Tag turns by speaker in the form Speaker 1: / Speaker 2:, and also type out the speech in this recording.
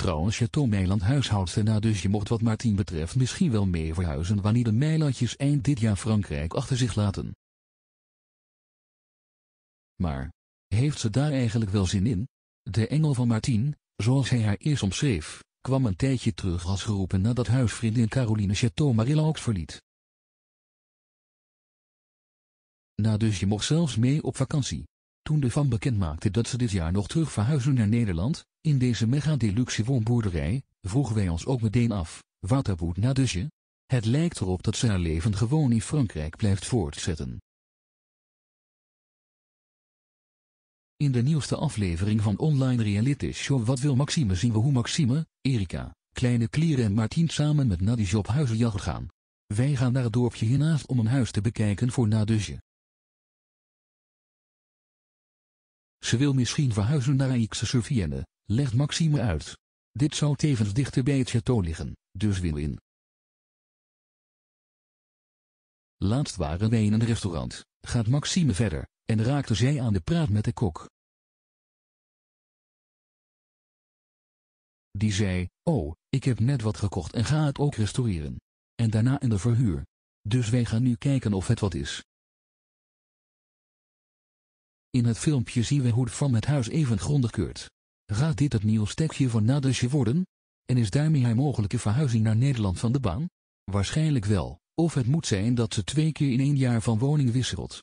Speaker 1: Trouwens Chateau Meiland huishoudt na nou, dus je mocht wat Martien betreft misschien wel mee verhuizen wanneer de Meilandjes eind dit jaar Frankrijk achter zich laten. Maar, heeft ze daar eigenlijk wel zin in? De engel van Martien, zoals hij haar eerst omschreef, kwam een tijdje terug als geroepen nadat huisvriendin Caroline Chateau Marilla ook verliet. Na nou, dus je mocht zelfs mee op vakantie. Toen de van bekend maakte dat ze dit jaar nog terug verhuizen naar Nederland, in deze mega-deluxe woonboerderij, vroegen wij ons ook meteen af, wat er aboet Nadusje? Het lijkt erop dat ze haar leven gewoon in Frankrijk blijft voortzetten. In de nieuwste aflevering van Online Reality Show Wat wil Maxime zien we hoe Maxime, Erika, Kleine Klieren en Martien samen met Nadusje op huizenjacht gaan. Wij gaan naar het dorpje hiernaast om een huis te bekijken voor Nadusje. Ze wil misschien verhuizen naar Aix-sur-Vienne, legt Maxime uit. Dit zou tevens dichter bij het château liggen, dus win-win.
Speaker 2: Laatst waren wij in een restaurant, gaat Maxime verder, en raakte zij aan de praat met de kok. Die zei, oh, ik heb net wat gekocht en ga het ook restaureren. En daarna in de verhuur.
Speaker 1: Dus wij gaan nu kijken of het wat is. In het filmpje zien we hoe de van het huis even grondig keurt. Gaat dit het nieuw stekje van Nadesje worden? En is daarmee haar mogelijke verhuizing naar Nederland van de baan? Waarschijnlijk wel, of
Speaker 2: het moet zijn dat ze twee keer in één jaar van woning wisselt.